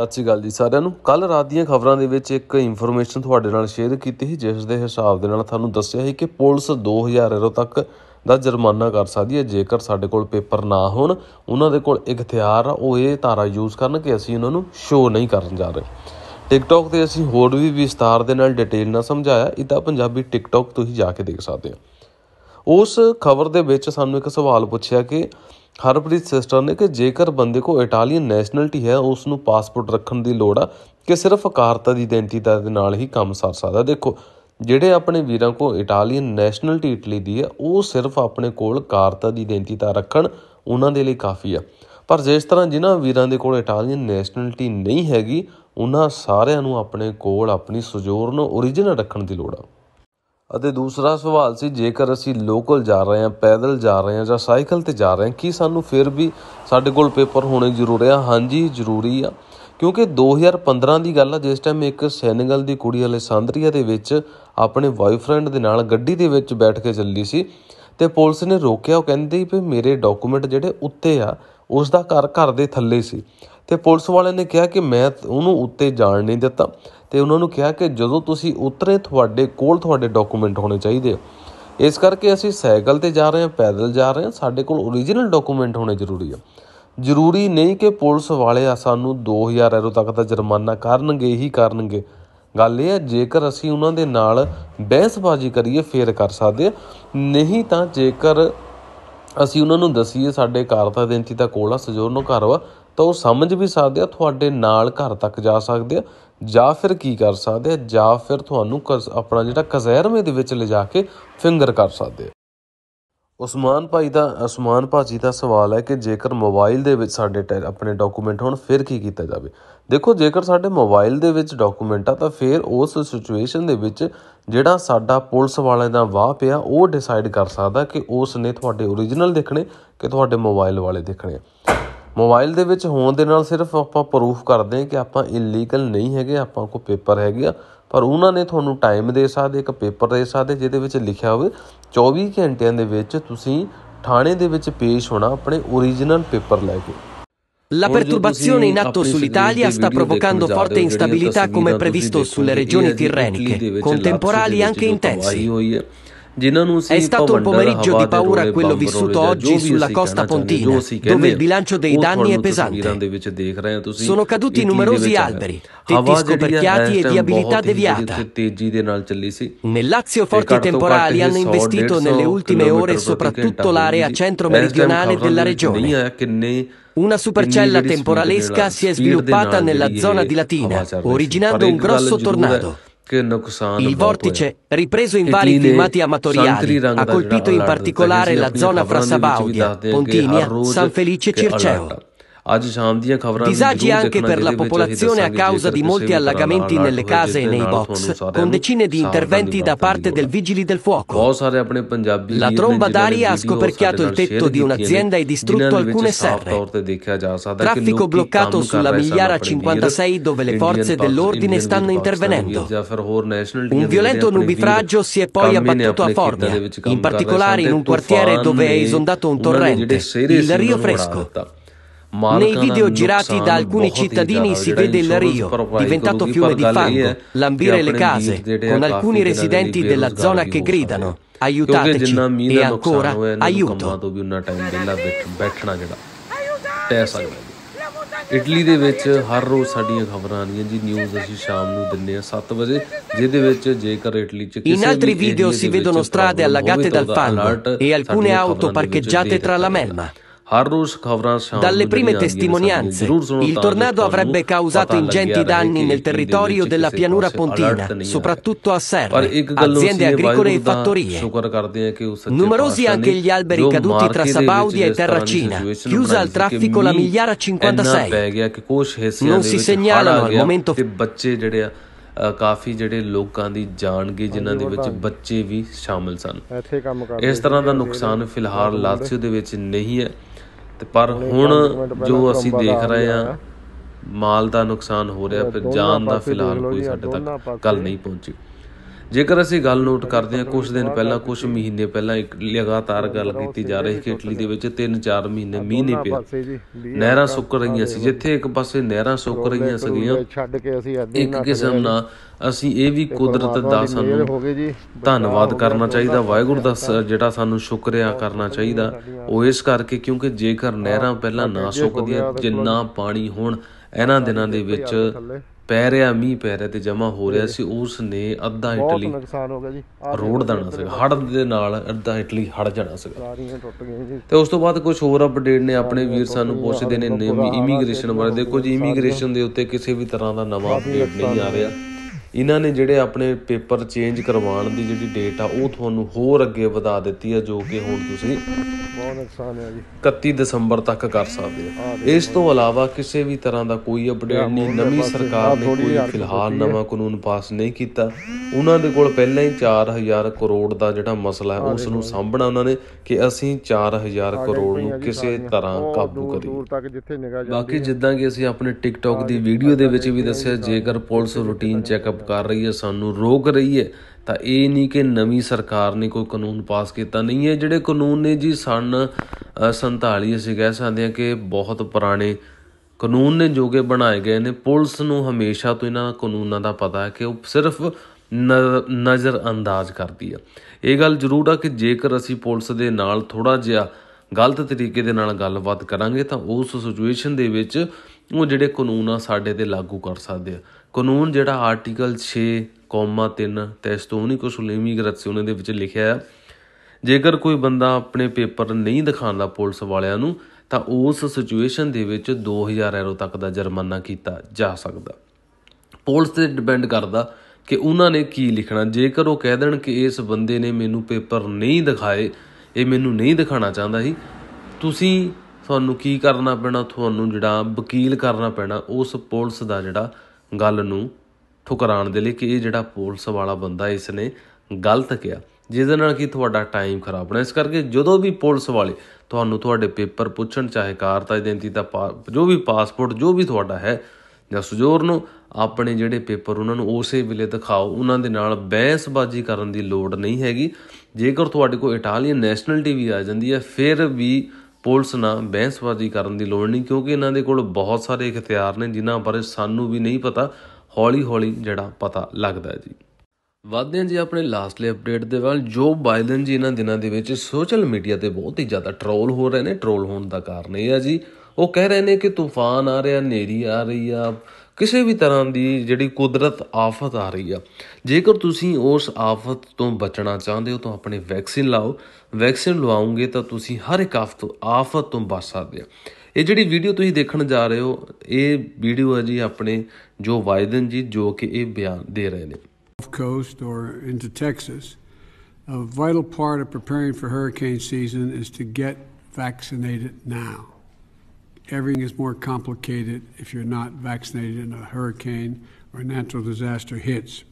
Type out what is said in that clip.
ਸਤਿ ਸ਼੍ਰੀ ਅਕਾਲ ਜੀ ਸਾਰਿਆਂ ਨੂੰ ਕੱਲ ਰਾਤ ਦੀਆਂ ਖਬਰਾਂ ਦੇ ਵਿੱਚ ਇੱਕ ਇਨਫੋਰਮੇਸ਼ਨ ਤੁਹਾਡੇ ਨਾਲ ਸ਼ੇਅਰ ਕੀਤੀ ਸੀ ਜਿਸ ਦੇ ਹਿਸਾਬ ਦੇ ਨਾਲ ਤੁਹਾਨੂੰ ਦੱਸਿਆ ਸੀ ਕਿ ਪੁਲਿਸ 2000 ਰੁਪਏ ਤੱਕ ਦਾ ਜੁਰਮਾਨਾ ਕਰ ਸਕਦੀ ਹੈ ਜੇਕਰ ਸਾਡੇ ਕੋਲ ਪੇਪਰ ਨਾ ਹੋਣ ਉਹਨਾਂ ਦੇ ਕੋਲ ਇੱਕ ਹਥਿਆਰ ਆ ਉਹ ਇਹ ਧਾਰਾ ਯੂਜ਼ ਕਰਨ ਕਿ ਅਸੀਂ ਉਹਨਾਂ ਨੂੰ ਸ਼ੋਅ ਨਹੀਂ ਕਰਨ ਜਾ ਰਹੇ ਟਿਕਟੌਕ ਤੇ ਅਸੀਂ ਹੋਰ ਵੀ ਵਿਸਤਾਰ ਦੇ ਨਾਲ ਡਿਟੇਲ ਨਾਲ ਸਮਝਾਇਆ ਇਹਦਾ ਪੰਜਾਬੀ ਟਿਕਟੌਕ ਤੁਸੀਂ ਜਾ ਕੇ ਦੇਖ ਸਕਦੇ ਹੋ ਉਸ ਖਬਰ ਦੇ ਵਿੱਚ ਸਾਨੂੰ ਇੱਕ ਸਵਾਲ ਪੁੱਛਿਆ ਕਿ ਹਰਪ੍ਰੀਤ ਸਿਸਟਰ ਨੇ ਕਿ ਜੇਕਰ ਬੰਦੇ ਕੋ ਇਟਾਲੀਅਨ ਨੈਸ਼ਨੈਲਿਟੀ ਹੈ ਉਸ ਨੂੰ ਪਾਸਪੋਰਟ ਰੱਖਣ ਦੀ ਲੋੜ ਆ ਕਿ ਸਿਰਫ ਕਾਰਤਾ ਦੀ ਇਡੈਂਟੀਤਾ ਦੇ ਨਾਲ ਹੀ ਕੰਮ ਸਰ ਸਕਦਾ ਦੇਖੋ ਜਿਹੜੇ ਆਪਣੇ ਵੀਰਾਂ ਕੋ ਇਟਾਲੀਅਨ ਨੈਸ਼ਨੈਲਿਟੀ ਇਟਲੀ ਦੀ ਹੈ ਉਹ ਸਿਰਫ ਆਪਣੇ ਕੋਲ ਕਾਰਤਾ ਦੀ ਇਡੈਂਟੀਤਾ ਰੱਖਣ ਉਹਨਾਂ ਦੇ ਲਈ ਕਾਫੀ ਆ ਪਰ ਜਿਸ ਤਰ੍ਹਾਂ ਜਿਨ੍ਹਾਂ ਵੀਰਾਂ ਦੇ ਕੋਲ ਇਟਾਲੀਅਨ ਨੈਸ਼ਨੈਲਿਟੀ ਨਹੀਂ ਹੈਗੀ ਉਹਨਾਂ ਸਾਰਿਆਂ ਨੂੰ ਆਪਣੇ ਕੋਲ ਆਪਣੀ ਸੁਜੋਰਨ ਓਰੀਜਨ ਰੱਖਣ ਦੀ ਲੋੜ ਆ ਅਤੇ ਦੂਸਰਾ ਸਵਾਲ ਸੀ ਜੇਕਰ ਅਸੀਂ ਲੋਕਲ ਜਾ ਰਹੇ ਹਾਂ ਪੈਦਲ ਜਾ ਰਹੇ ਹਾਂ ਜਾਂ ਸਾਈਕਲ ਤੇ ਜਾ ਰਹੇ ਹਾਂ ਕੀ ਸਾਨੂੰ ਫਿਰ ਵੀ ਸਾਡੇ ਕੋਲ ਪੇਪਰ ਹੋਣੇ ਜ਼ਰੂਰੀ ਆ ਹਾਂਜੀ ਜ਼ਰੂਰੀ ਆ ਕਿਉਂਕਿ 2015 ਦੀ ਗੱਲ ਆ ਜਿਸ ਟਾਈਮ ਇੱਕ ਸੈਨੇਗਲ ਦੀ ਕੁੜੀ ਅਲੈਸਾਂਡਰੀਆ ਦੇ ਵਿੱਚ ਆਪਣੇ ਬॉयਫ੍ਰੈਂਡ ਦੇ ਨਾਲ ਗੱਡੀ ਦੇ ਵਿੱਚ ਬੈਠ ਕੇ ਚੱਲੀ ਸੀ ਤੇ ਪੁਲਿਸ ਨੇ ਰੋਕਿਆ ਉਹ ਕਹਿੰਦੀ ਵੀ ਮੇਰੇ ਡਾਕੂਮੈਂਟ ਜਿਹੜੇ ਉੱਤੇ ਆ ਉਸ ਦਾ ਘਰ ਘਰ ਦੇ ਥੱਲੇ ਸੀ ਤੇ ਪੁਲਿਸ ਵਾਲੇ ਨੇ ਕਿਹਾ ਕਿ ਮੈਂ ਉਹਨੂੰ ਉੱਤੇ ਜਾਣ ਨਹੀਂ ਦਿੱਤਾ ਤੇ ਉਹਨਾਂ ਨੂੰ ਕਿਹਾ ਕਿ ਜਦੋਂ ਤੁਸੀਂ ਉਤਰੇ ਤੁਹਾਡੇ ਕੋਲ ਤੁਹਾਡੇ ਡਾਕੂਮੈਂਟ ਹੋਣੇ ਚਾਹੀਦੇ ਆ ਇਸ ਕਰਕੇ ਅਸੀਂ ਸਾਈਕਲ ਤੇ ਜਾ ਰਹੇ ਹਾਂ ਪੈਦਲ ਜਾ ਰਹੇ ਹਾਂ ਸਾਡੇ ਕੋਲ origignal ਡਾਕੂਮੈਂਟ ਹੋਣੇ ਜ਼ਰੂਰੀ ਆ ਜ਼ਰੂਰੀ ਨਹੀਂ ਕਿ ਪੁਲਿਸ ਵਾਲੇ ਆ ਸਾਨੂੰ 2000 ਰੁਪਏ ਤੱਕ ਦਾ ਜੁਰਮਾਨਾ ਕਰਨਗੇ ਹੀ ਕਰਨਗੇ ਗੱਲ ਇਹ ਹੈ ਜੇਕਰ ਅਸੀਂ ਉਹਨਾਂ ਦੇ ਨਾਲ ਬਹਿਸਬਾਜ਼ੀ ਕਰੀਏ ਫੇਰ ਕਰ ਸਕਦੇ ਨਹੀਂ ਤਾਂ ਜੇਕਰ ਅਸੀਂ ਉਹਨਾਂ ਨੂੰ ਦਸੀਏ ਸਾਡੇ ਕਾਰਤਾ ਤਾਂ ਦਾ ਕੋਲ ਆ ਸਜੋਰ ਨੂੰ ਘਰ ਵਾ ਤਾਂ ਉਹ ਸਮਝ ਵੀ ਸਕਦੇ ਆ ਤੁਹਾਡੇ ਨਾਲ ਘਰ ਤੱਕ ਜਾ ਸਕਦੇ ਆ ਜਾਂ ਫਿਰ ਕੀ ਕਰ ਸਕਦੇ ਆ ਜਾਂ ਫਿਰ ਤੁਹਾਨੂੰ ਆਪਣਾ ਜਿਹੜਾ ਕਜ਼ੈਰਮੇ ਦੇ ਵਿੱਚ ਲਿਜਾ ਕੇ ਫਿੰਗਰ ਕਰ ਸਕਦੇ ਆ ਉਸਮਾਨ ਭਾਈ ਦਾ ਉਸਮਾਨ ਭਾਜੀ ਦਾ ਸਵਾਲ ਹੈ ਕਿ ਜੇਕਰ ਮੋਬਾਈਲ ਦੇ ਵਿੱਚ ਸਾਡੇ ਆਪਣੇ ਡਾਕੂਮੈਂਟ ਹੋਣ ਫਿਰ ਕੀ ਕੀਤਾ ਜਾਵੇ ਦੇਖੋ ਜੇਕਰ ਸਾਡੇ ਮੋਬਾਈਲ ਦੇ ਵਿੱਚ ਡਾਕੂਮੈਂਟ ਆ ਤਾਂ ਫਿਰ ਉਸ ਸਿਚੁਏਸ਼ਨ ਦੇ ਵਿੱਚ ਜਿਹੜਾ ਸਾਡਾ ਪੁਲਿਸ ਵਾਲੇ ਦਾ ਵਾਹ ਪਿਆ ਉਹ ਡਿਸਾਈਡ ਕਰ ਸਕਦਾ ਕਿ ਉਸ ਨੇ ਤੁਹਾਡੇ origignal ਦੇਖਣੇ ਕਿ ਤੁਹਾਡੇ ਮੋਬਾਈਲ ਵਾਲੇ ਦੇਖਣੇ ਮੋਬਾਈਲ ਦੇ ਵਿੱਚ ਹੋਣ ਦੇ ਨਾਲ ਸਿਰਫ ਆਪਾਂ ਪ੍ਰੂਫ ਕਰਦੇ ਹਾਂ ਕਿ ਆਪਾਂ ਇਲੀਗਲ ਨਹੀਂ ਹੈਗੇ ਆਪਾਂ ਕੋ ਪੇਪਰ ਹੈਗੇ ਆ ਪਰ ਉਹਨਾਂ ਨੇ ਤੁਹਾਨੂੰ ਟਾਈਮ ਦੇ ਸਕਦੇ ਇੱਕ ਪੇਪਰ ਦੇ ਸਕਦੇ ਜਿਹਦੇ ਵਿੱਚ ਲਿਖਿਆ ਹੋਵੇ 24 ਘੰਟਿਆਂ ਦੇ ਵਿੱਚ ਤੁਸੀਂ ਥਾਣੇ ਦੇ ਵਿੱਚ ਪੇਸ਼ ਹੋਣਾ ਆਪਣੇ origignal ਪੇਪਰ ਲੈ ਕੇ La perturbazione in atto sull'Italia sta provocando forte instabilità come previsto sulle regioni tirreniche, con temporali anche intensi. È stato un pomeriggio di paura quello vissuto oggi sulla costa pontina, dove il bilancio dei danni è pesante. Sono caduti numerosi alberi, tetti eh. scoperchiati e viabilità deviata. Nel Lazio forti temporali hanno investito nelle ultime ore soprattutto l'area centro-meridionale della regione. Una supercella temporalesca si è sviluppata nella zona di Latina, originando un grosso tornado. Il vortice, ripreso in vari filmati amatoriali, ha colpito in particolare la zona fra Sabaudia, Pontinia, San Felice e Circeo. Disagi anche per la popolazione a causa di molti allagamenti nelle case e nei box, con decine di interventi da parte del Vigili del Fuoco. La tromba d'aria ha scoperchiato il tetto di un'azienda e distrutto alcune serre. Traffico bloccato sulla migliara 56 dove le forze dell'ordine stanno intervenendo. Un violento nubifragio si è poi abbattuto a Formia, in particolare in un quartiere dove è esondato un torrente, il Rio Fresco. Nei video girati da alcuni cittadini si vede il Rio, diventato fiume di fango, lambire le case, con alcuni residenti della zona che gridano aiutateci e ancora aiuto. Italy ਦੇ ਵਿੱਚ ਹਰ ਰੋਜ਼ ਸਾਡੀਆਂ ਖਬਰਾਂ ਆਉਂਦੀਆਂ ਜੀ news ਅਸੀਂ ਸ਼ਾਮ ਨੂੰ ਦਿੰਨੇ ਆ 7 ਵਜੇ ਜਿਹਦੇ ਵਿੱਚ ਜੇਕਰ ਇਟਲੀ ਚ ਕਿਸੇ In altri video si vedono strade allagate dal fango e alcune auto parcheggiate tra la melma. Dalle prime testimonianze, il tornado avrebbe causato ingenti danni nel territorio della pianura pontina, soprattutto a serre, aziende agricole e fattorie. Numerosi anche gli alberi caduti tra Sabaudia e Terracina, chiusa al traffico la migliara 56. Non si segnalano al momento ਕਾਫੀ ਜਿਹੜੇ ਲੋਕਾਂ ਦੀ ਜਾਨ ਜਿਨ੍ਹਾਂ ਦੇ ਵਿੱਚ ਬੱਚੇ ਵੀ ਸ਼ਾਮਲ ਸਨ ਇਸ ਤਰ੍ਹਾਂ ਦਾ ਨੁਕਸਾਨ ਫਿਲਹਾਲ ਲਾਤਸੀ ਦੇ ਵਿੱਚ ਨਹੀਂ ਹੈ ਤੇ ਪਰ ਹੁਣ ਜੋ ਅਸੀਂ ਦੇਖ ਰਹੇ ਆ ਮਾਲ ਦਾ ਨੁਕਸਾਨ ਹੋ ਰਿਹਾ ਫਿਰ ਜਾਨ ਦਾ ਫਿਲਹਾਲ ਕੋਈ ਸਾਡੇ ਤੱਕ ਕੱਲ ਨਹੀਂ ਪਹੁੰਚੀ ਜੇਕਰ ਅਸੀਂ ਗੱਲ ਨੋਟ ਕਰਦੇ ਹਾਂ ਕੁਝ ਦਿਨ ਪਹਿਲਾਂ ਕੁਝ ਮਹੀਨੇ ਪਹਿਲਾਂ ਇੱਕ ਲਗਾਤਾਰ ਗੱਲ ਕੀਤੀ ਜਾ ਰਹੀ ਕਿ ਇਟਲੀ ਦੇ ਵਿੱਚ 3-4 ਮਹੀਨੇ ਮੀਂਹ ਨਹੀਂ ਪਿਆ ਨਹਿਰਾਂ ਸੁੱਕ ਰਹੀਆਂ ਸੀ ਜਿੱਥੇ ਇੱਕ ਪਾਸੇ ਨਹਿਰਾਂ ਸੁੱਕ ਰਹੀਆਂ ਸੀਗੀਆਂ ਛੱਡ ਕੇ ਅਸੀਂ ਅੱਧੀ ਇੱਕ ਕਿਸਮ ਨਾਲ ਅਸੀਂ ਇਹ ਵੀ ਕੁਦਰਤ ਦਾ ਸਾਨੂੰ ਧੰਨਵਾਦ ਕਰਨਾ ਚਾਹੀਦਾ ਵਾਹਿਗੁਰੂ ਦਾ ਜਿਹੜਾ ਸਾਨੂੰ ਸ਼ੁਕਰਿਆ ਕਰਨਾ ਚਾਹੀਦਾ ਉਹ ਇਸ ਕਰਕੇ ਕਿਉਂਕਿ ਜੇਕਰ ਨਹਿਰਾਂ ਪਹਿਲਾਂ ਨਾ ਸੁੱਕਦੀਆਂ ਜਿੰਨਾ ਪਾਣੀ ਹੁਣ ਇਹਨਾਂ ਦਿਨਾਂ ਦੇ ਵਿੱਚ ਪੈ ਰਿਹਾ ਮੀਂਹ ਪੈ ਰਿਹਾ ਤੇ ਜਮਾ ਹੋ ਰਿਹਾ ਸੀ ਉਸ ਨੇ ਅੱਧਾ ਇਟਲੀ ਬਹੁਤ ਨੁਕਸਾਨ ਹੋ ਗਿਆ ਜੀ ਰੋਡ ਦਾਣਾ ਸੀ ਹੜ ਦੇ ਨਾਲ ਅੱਧਾ ਇਟਲੀ ਹੜ ਜਾਣਾ ਸੀ ਸਾਰੀਆਂ ਟੁੱਟ ਗਈਆਂ ਜੀ ਤੇ ਉਸ ਤੋਂ ਬਾਅਦ ਕੁਝ ਹੋਰ ਅਪਡੇਟ ਨੇ ਆਪਣੇ ਵੀਰ ਸਾਨੂੰ ਪੁੱਛਦੇ ਨੇ ਇਮੀਗ੍ਰੇਸ਼ਨ ਬਾਰੇ ਦੇਖੋ ਜੀ ਇਮੀਗ੍ਰੇਸ਼ਨ ਦੇ ਉੱਤੇ ਕਿਸੇ ਵੀ ਤਰ੍ਹਾਂ ਦਾ ਨਵਾਂ ਅਪਡੇਟ ਨਹੀਂ ਆ ਰਿਹਾ ਇਹਨਾਂ ਨੇ ਜਿਹੜੇ ਆਪਣੇ ਪੇਪਰ ਚੇਂਜ ਕਰਵਾਉਣ ਦੀ ਜਿਹੜੀ ਡੇਟ ਆ ਉਹ ਤੁਹਾਨੂੰ ਹੋਰ ਅੱਗੇ ਵਧਾ ਦਿੱਤੀ ਆ ਜੋ ਕਿ ਹੁਣ ਤੁਸੀਂ ਬਹੁਤ ਨੁਕਸਾਨ ਹੈ ਜੀ 31 ਦਸੰਬਰ ਤੱਕ ਕਰ ਸਕਦੇ ਆ ਇਸ ਤੋਂ ਇਲਾਵਾ ਕਿਸੇ ਵੀ ਤਰ੍ਹਾਂ ਦਾ ਕੋਈ ਅਪਡੇਟ ਨਹੀਂ ਨਵੀਂ ਸਰਕਾਰ ਨੇ ਕੋਈ ਫਿਲਹਾਲ ਨਵਾਂ ਕਾਨੂੰਨ ਪਾਸ ਨਹੀਂ ਕੀਤਾ ਉਹਨਾਂ ਦੇ ਕੋਲ ਪਹਿਲਾਂ ਹੀ 4000 ਕਰੋੜ ਦਾ ਜਿਹੜਾ ਮਸਲਾ ਹੈ ਉਸ ਨੂੰ ਸਾਂਭਣਾ ਉਹਨਾਂ ਨੇ ਕਿ ਅਸੀਂ 4000 ਕਰੋੜ ਨੂੰ ਕਿਸੇ ਤਰ੍ਹਾਂ ਕਾਬੂ ਕਰੀਏ ਬਾਕੀ ਜਿੱਦਾਂ ਕਿ ਅਸੀਂ ਆਪਣੇ ਟਿਕਟੌਕ ਦੀ ਵੀਡੀਓ ਦੇ ਵਿੱਚ ਵੀ ਦੱਸਿਆ ਜੇਕਰ ਪੁਲਿਸ ਰੂਟੀਨ ਚੈੱਕਅਪ ਕਰ ਰਹੀ ਹੈ ਸਾਨੂੰ ਰੋਕ ਰਹੀ ਹੈ ਤਾਂ ਇਹ ਨਹੀਂ ਕਿ ਨਵੀਂ ਸਰਕਾਰ ਨੇ ਕੋਈ ਕਾਨੂੰਨ ਪਾਸ ਕੀਤਾ ਨਹੀਂ ਹੈ ਜਿਹੜੇ ਕਾਨੂੰਨ ਨੇ ਜੀ ਸਨ 47 ਅਸੀਂ ਕਹਿ ਸਕਦੇ ਹਾਂ ਕਿ ਬਹੁਤ ਪੁਰਾਣੇ ਕਾਨੂੰਨ ਨੇ ਜੋਗੇ ਬਣਾਏ ਗਏ ਨੇ ਪੁਲਿਸ ਨੂੰ ਹਮੇਸ਼ਾ ਤੋਂ ਇਹਨਾਂ ਕਾਨੂੰਨਾਂ ਦਾ ਪਤਾ ਹੈ ਕਿ ਉਹ ਸਿਰਫ ਨਜ਼ਰ ਅੰਦਾਜ਼ ਕਰਦੀ ਆ ਇਹ ਗੱਲ ਜ਼ਰੂਰ ਆ ਕਿ ਜੇਕਰ ਅਸੀਂ ਪੁਲਿਸ ਦੇ ਨਾਲ ਥੋੜਾ ਜਿਹਾ ਗਲਤ ਤਰੀਕੇ ਦੇ ਨਾਲ ਗੱਲਬਾਤ ਕਰਾਂਗੇ ਤਾਂ ਉਸ ਸਿਚੁਏਸ਼ਨ ਦੇ ਵਿੱਚ ਉਹ ਜਿਹੜੇ ਕਾਨੂੰਨ ਆ ਸਾਡੇ ਤੇ ਲਾਗੂ ਕਰ ਸਕਦੇ ਆ ਕਾਨੂੰਨ ਜਿਹੜਾ ਆਰਟੀਕਲ 6 ਕੋਮਾ 3 ਤੈਸਤੋਨੀ ਕੋਸੁਲੇਮੀ ਗ੍ਰਤਸਿਓਨੇ ਦੇ ਵਿੱਚ ਲਿਖਿਆ ਹੈ ਜੇਕਰ ਕੋਈ ਬੰਦਾ ਆਪਣੇ ਪੇਪਰ ਨਹੀਂ ਦਿਖਾਉਂਦਾ ਪੁਲਿਸ ਵਾਲਿਆਂ ਨੂੰ ਤਾਂ ਉਸ ਸਿਚੁਏਸ਼ਨ ਦੇ ਵਿੱਚ 2000 ਐਰੋ ਤੱਕ ਦਾ ਜੁਰਮਾਨਾ ਕੀਤਾ ਜਾ ਸਕਦਾ ਪੁਲਿਸ ਤੇ ਡਿਪੈਂਡ ਕਰਦਾ ਕਿ ਉਹਨਾਂ ਨੇ ਕੀ ਲਿਖਣਾ ਜੇਕਰ ਉਹ ਕਹਿ ਦੇਣ ਕਿ ਇਸ ਬੰਦੇ ਨੇ ਮੈਨੂੰ ਪੇਪਰ ਨਹੀਂ ਦਿਖਾਏ ਇਹ ਮੈਨੂੰ ਨਹੀਂ ਦਿਖਾਣਾ ਚਾਹੁੰਦਾ ਸੀ ਤੁਸੀਂ ਤੁਹਾਨੂੰ ਕੀ ਕਰਨਾ ਪੈਣਾ ਤੁਹਾਨੂੰ ਜਿਹੜਾ ਵਕੀਲ ਕਰਨਾ ਪੈਣਾ ਉਸ ਪੁਲਿਸ ਦਾ ਜਿਹੜਾ ਗੱਲ ਨੂੰ ਠੁਕਰਾਣ ਦੇ ਲਈ ਕਿ ਇਹ ਜਿਹੜਾ ਪੁਲਿਸ ਵਾਲਾ ਬੰਦਾ ਇਸ ਨੇ ਗਲਤ ਕਿਹਾ ਜਿਸ ਦੇ ਨਾਲ ਕਿ ਤੁਹਾਡਾ ਟਾਈਮ ਖਰਾਬ ਹੋਣਾ ਇਸ ਕਰਕੇ ਜਦੋਂ ਵੀ ਪੁਲਿਸ ਵਾਲੇ ਤੁਹਾਨੂੰ ਤੁਹਾਡੇ ਪੇਪਰ ਪੁੱਛਣ ਚਾਹੇ ਕਾਰ ਤਾਂ ਦਾ ਜੋ ਵੀ ਪਾਸਪੋਰਟ ਜੋ ਵੀ ਤੁਹਾਡਾ ਹੈ ਜਾਂ ਸੁਜੋਰ ਨੂੰ ਆਪਣੇ ਜਿਹੜੇ ਪੇਪਰ ਉਹਨਾਂ ਨੂੰ ਉਸੇ ਵੇਲੇ ਦਿਖਾਓ ਉਹਨਾਂ ਦੇ ਨਾਲ ਬਹਿਸਬਾਜ਼ੀ ਕਰਨ ਦੀ ਲੋੜ ਨਹੀਂ ਹੈਗੀ ਜੇਕਰ ਤੁਹਾਡੇ ਕੋਲ ਇਟਾਲੀਅਨ ਨੈਸ਼ਨਲਟੀ ਵੀ ਆ ਜਾਂਦੀ ਹੈ ਫਿਰ ਵੀ ਪੁਲਿਸ ਨਾਲ ਬਹਿਸਵਾਦੀ ਕਰਨ ਦੀ ਲੋੜ ਨਹੀਂ ਕਿਉਂਕਿ ਇਹਨਾਂ ਦੇ ਕੋਲ ਬਹੁਤ ਸਾਰੇ ਹਥਿਆਰ ਨੇ ਜਿਨ੍ਹਾਂ ਬਾਰੇ ਸਾਨੂੰ ਵੀ ਨਹੀਂ ਪਤਾ ਹੌਲੀ-ਹੌਲੀ ਜਿਹੜਾ ਪਤਾ ਲੱਗਦਾ ਜੀ ਵਧਦੇ ਹਾਂ ਜੀ ਆਪਣੇ ਲਾਸਟਲੀ ਅਪਡੇਟ ਦੇ ਵੱਲ ਜੋ ਬਾਇਲਨ ਜੀ ਇਹਨਾਂ ਦਿਨਾਂ ਦੇ ਵਿੱਚ ਸੋਸ਼ਲ ਮੀਡੀਆ ਤੇ ਬਹੁਤ ਹੀ ਜ਼ਿਆਦਾ ਟਰੋਲ ਹੋ ਰਹੇ ਨੇ ਟਰੋਲ ਹੋਣ ਦਾ ਕਾਰਨ ਇਹ ਆ ਜੀ ਉਹ ਕਹਿ ਰਹੇ ਨੇ ਕਿ ਤੂਫਾਨ ਆ ਰਿਹਾ ਨੇਰੀ ਆ ਰਹੀ ਆ ਕਿਸੇ ਵੀ ਤਰ੍ਹਾਂ ਦੀ ਜਿਹੜੀ ਕੁਦਰਤ ਆਫਤ ਆ ਰਹੀ ਆ ਜੇਕਰ ਤੁਸੀਂ ਉਸ ਆਫਤ ਤੋਂ ਬਚਣਾ ਚਾਹੁੰਦੇ ਹੋ ਤਾਂ ਆਪਣੇ ਵੈਕਸੀਨ ਲਾਓ ਵੈਕਸੀਨ ਲਵਾਉਂਗੇ ਤਾਂ ਤੁਸੀਂ ਹਰ ਇੱਕ ਆਫਤ ਤੋਂ ਆਫਤ ਤੋਂ ਬਚ ਸਕਦੇ ਆ ਇਹ ਜਿਹੜੀ ਵੀਡੀਓ ਤੁਸੀਂ ਦੇਖਣ ਜਾ ਰਹੇ ਹੋ ਇਹ ਵੀਡੀਓ ਹੈ ਜੀ ਆਪਣੇ ਜੋ ਵਾਇਦਨ ਜੀ ਜੋ ਕਿ ਇਹ ਬਿਆਨ ਦੇ ਰਹੇ ਨੇ coast or into Texas a vital part of preparing for hurricane season is to get vaccinated now everything is more complicated if you're not vaccinated and a hurricane or a natural disaster hits.